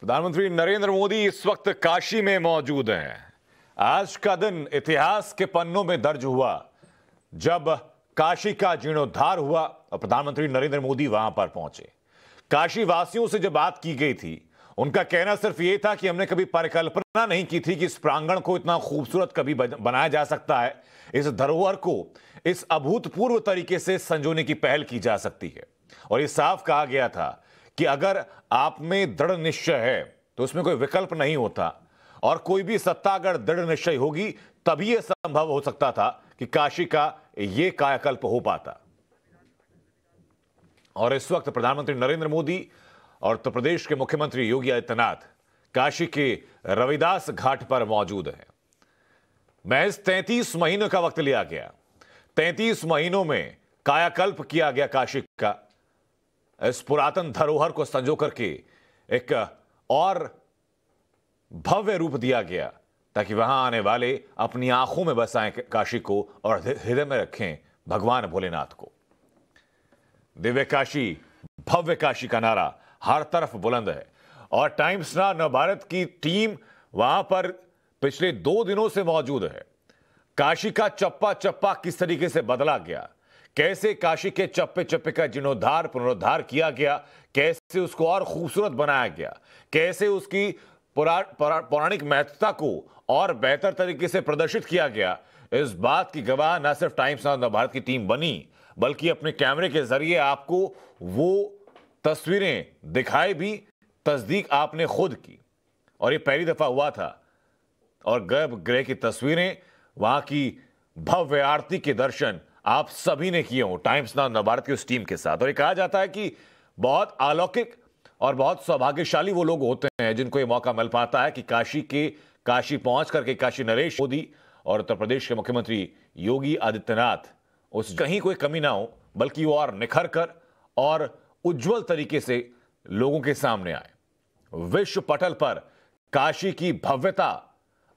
प्रधानमंत्री नरेंद्र मोदी इस वक्त काशी में मौजूद हैं आज का दिन इतिहास के पन्नों में दर्ज हुआ जब काशी का जीर्णोद्धार हुआ और प्रधानमंत्री नरेंद्र मोदी वहां पर पहुंचे काशी वासियों से जब बात की गई थी उनका कहना सिर्फ ये था कि हमने कभी परिकल्पना नहीं की थी कि इस प्रांगण को इतना खूबसूरत कभी बनाया जा सकता है इस धरोहर को इस अभूतपूर्व तरीके से संजोने की पहल की जा सकती है और ये साफ कहा गया था कि अगर आप में दृढ़ निश्चय है तो उसमें कोई विकल्प नहीं होता और कोई भी सत्ता अगर दृढ़ निश्चय होगी तभी यह संभव हो सकता था कि काशी का यह कायाकल्प हो पाता और इस वक्त प्रधानमंत्री नरेंद्र मोदी और उत्तर प्रदेश के मुख्यमंत्री योगी आदित्यनाथ काशी के रविदास घाट पर मौजूद हैं महज तैतीस महीनों का वक्त लिया गया तैतीस महीनों में कायाकल्प किया गया काशी का इस पुरातन धरोहर को संजो करके एक और भव्य रूप दिया गया ताकि वहां आने वाले अपनी आंखों में बसाएं काशी को और हृदय में रखें भगवान भोलेनाथ को दिव्य काशी भव्य काशी का नारा हर तरफ बुलंद है और टाइम्स ना नवभारत की टीम वहां पर पिछले दो दिनों से मौजूद है काशी का चप्पा चप्पा किस तरीके से बदला गया कैसे काशी के चप्पे चप्पे का जीर्णोद्धार पुनरुद्धार किया गया कैसे उसको और खूबसूरत बनाया गया कैसे उसकी पौराणिक महत्ता को और बेहतर तरीके से प्रदर्शित किया गया इस बात की गवाह न सिर्फ टाइम्स ऑफ भारत की टीम बनी बल्कि अपने कैमरे के जरिए आपको वो तस्वीरें दिखाई भी तस्दीक आपने खुद की और ये पहली दफा हुआ था और गर्भगृह की तस्वीरें वहां की भव्य आरती के दर्शन आप सभी ने किए हो टाइम्स नाउ नवभारत की उस टीम के साथ और ये कहा जाता है कि बहुत अलौकिक और बहुत सौभाग्यशाली वो लोग होते हैं जिनको ये मौका मिल पाता है कि काशी के काशी पहुंच करके काशी नरेश मोदी और उत्तर प्रदेश के मुख्यमंत्री योगी आदित्यनाथ उस कहीं कोई कमी ना हो बल्कि वो और निखर कर और उज्जवल तरीके से लोगों के सामने आए विश्व पटल पर काशी की भव्यता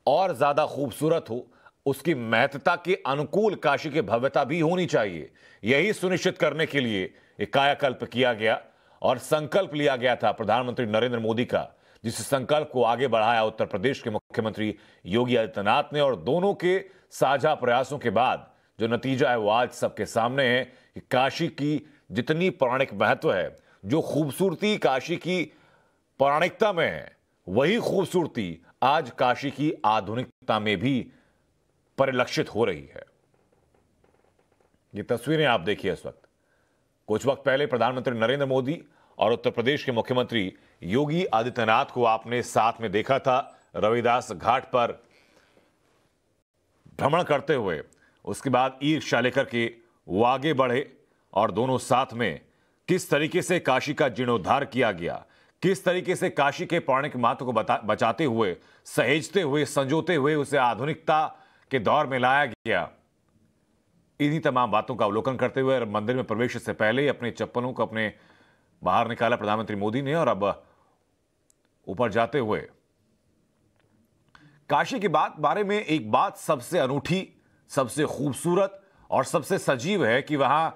और ज्यादा खूबसूरत हो उसकी महत्ता के अनुकूल काशी की भव्यता भी होनी चाहिए यही सुनिश्चित करने के लिए एक कायाकल्प किया गया और संकल्प लिया गया था प्रधानमंत्री नरेंद्र मोदी का जिस संकल्प को आगे बढ़ाया उत्तर प्रदेश के मुख्यमंत्री योगी आदित्यनाथ ने और दोनों के साझा प्रयासों के बाद जो नतीजा है वो आज सबके सामने है कि काशी की जितनी पौराणिक महत्व है जो खूबसूरती काशी की पौराणिकता में है वही खूबसूरती आज काशी की आधुनिकता में भी परिलक्षित हो रही है ये तस्वीरें आप देखिए इस वक्त कुछ वक्त पहले प्रधानमंत्री नरेंद्र मोदी और उत्तर प्रदेश के मुख्यमंत्री योगी आदित्यनाथ को आपने साथ में देखा था रविदास घाट पर भ्रमण करते हुए उसके बाद ई रिक्शा लेकर के वो आगे बढ़े और दोनों साथ में किस तरीके से काशी का जीर्णोद्धार किया गया किस तरीके से काशी के पौराणिक महत्व को बचाते हुए सहेजते हुए संजोते हुए उसे आधुनिकता के दौर में लाया गया इन्हीं तमाम बातों का अवलोकन करते हुए मंदिर में प्रवेश से पहले ही अपने चप्पलों को अपने बाहर निकाला प्रधानमंत्री मोदी ने और अब ऊपर जाते हुए काशी की बात बारे में एक बात सबसे अनूठी सबसे खूबसूरत और सबसे सजीव है कि वहां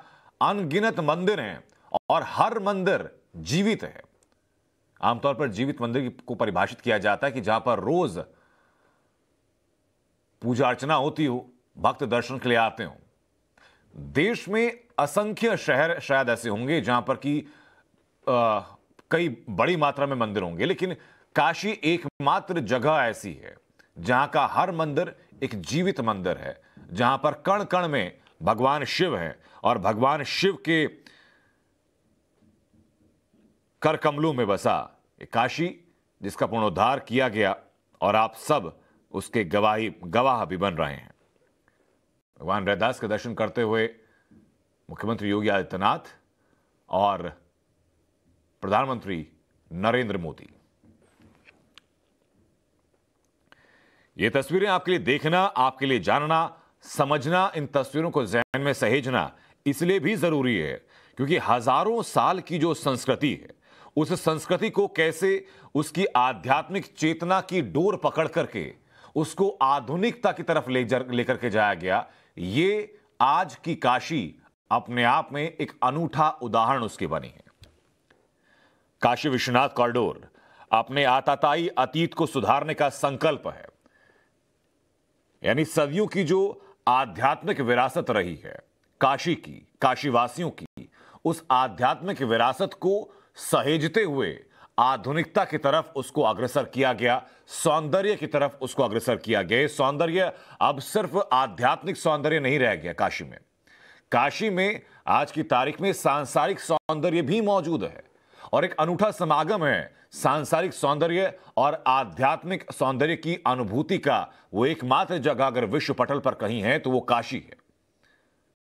अनगिनत मंदिर हैं और हर मंदिर जीवित है आमतौर पर जीवित मंदिर को परिभाषित किया जाता है कि जहां पर रोज पूजा अर्चना होती हो भक्त दर्शन के लिए आते हो देश में असंख्य शहर शायद ऐसे होंगे जहां पर कि कई बड़ी मात्रा में मंदिर होंगे लेकिन काशी एकमात्र जगह ऐसी है जहां का हर मंदिर एक जीवित मंदिर है जहां पर कण कण में भगवान शिव है और भगवान शिव के कर कमलों में बसा काशी जिसका पुनरुद्धार किया गया और आप सब उसके गवाही गवाह भी बन रहे हैं भगवान रैदास के दर्शन करते हुए मुख्यमंत्री योगी आदित्यनाथ और प्रधानमंत्री नरेंद्र मोदी ये तस्वीरें आपके लिए देखना आपके लिए जानना समझना इन तस्वीरों को जहन में सहेजना इसलिए भी जरूरी है क्योंकि हजारों साल की जो संस्कृति है उस संस्कृति को कैसे उसकी आध्यात्मिक चेतना की डोर पकड़ करके उसको आधुनिकता की तरफ ले लेकर के जाया गया ये आज की काशी अपने आप में एक अनूठा उदाहरण उसकी बनी है काशी विश्वनाथ कॉरिडोर अपने आताताई अतीत को सुधारने का संकल्प है यानी सदियों की जो आध्यात्मिक विरासत रही है काशी की काशीवासियों की उस आध्यात्मिक विरासत को सहेजते हुए आधुनिकता की तरफ उसको अग्रसर किया गया सौंदर्य की तरफ उसको अग्रसर किया गया सौंदर्य अब सिर्फ आध्यात्मिक सौंदर्य नहीं रह गया काशी में काशी में आज की तारीख में सांसारिक सौंदर्य भी मौजूद है और एक अनूठा समागम है सांसारिक सौंदर्य और आध्यात्मिक सौंदर्य की अनुभूति का वो एकमात्र जगह अगर विश्व पटल पर कहीं है तो वो काशी है